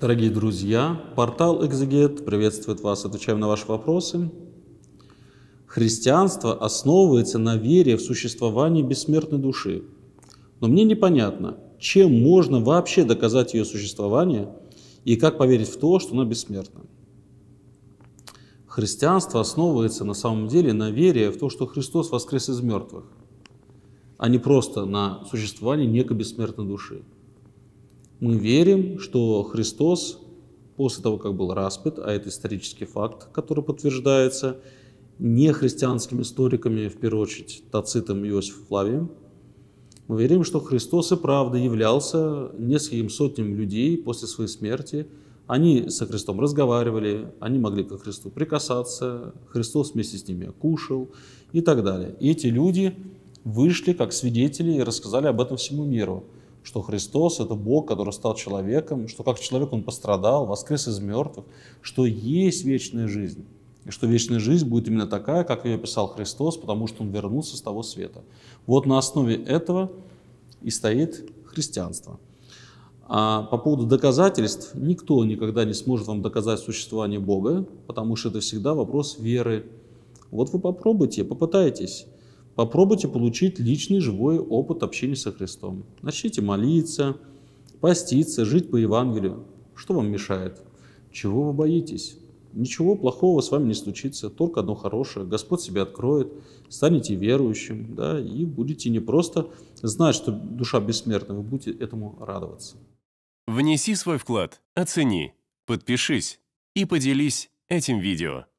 Дорогие друзья, портал «Экзегет» приветствует вас, отвечаем на ваши вопросы. Христианство основывается на вере в существование бессмертной души. Но мне непонятно, чем можно вообще доказать ее существование и как поверить в то, что она бессмертна. Христианство основывается на самом деле на вере в то, что Христос воскрес из мертвых, а не просто на существовании некой бессмертной души. Мы верим, что Христос после того, как был распят, а это исторический факт, который подтверждается не христианскими историками, в первую очередь Тацитом и Иосифом Флавием, мы верим, что Христос и правда являлся нескольким сотням людей после своей смерти. Они со Христом разговаривали, они могли ко Христу прикасаться, Христос вместе с ними кушал и так далее. И эти люди вышли как свидетели и рассказали об этом всему миру что Христос — это Бог, который стал человеком, что как человек он пострадал, воскрес из мертвых, что есть вечная жизнь, и что вечная жизнь будет именно такая, как ее писал Христос, потому что он вернулся с того света. Вот на основе этого и стоит христианство. А по поводу доказательств, никто никогда не сможет вам доказать существование Бога, потому что это всегда вопрос веры. Вот вы попробуйте, попытайтесь. Попробуйте получить личный живой опыт общения со Христом. Начните молиться, поститься, жить по Евангелию. Что вам мешает? Чего вы боитесь? Ничего плохого с вами не случится, только одно хорошее. Господь себя откроет, станете верующим, да, и будете не просто знать, что душа бессмертна, вы будете этому радоваться. Внеси свой вклад, оцени, подпишись и поделись этим видео.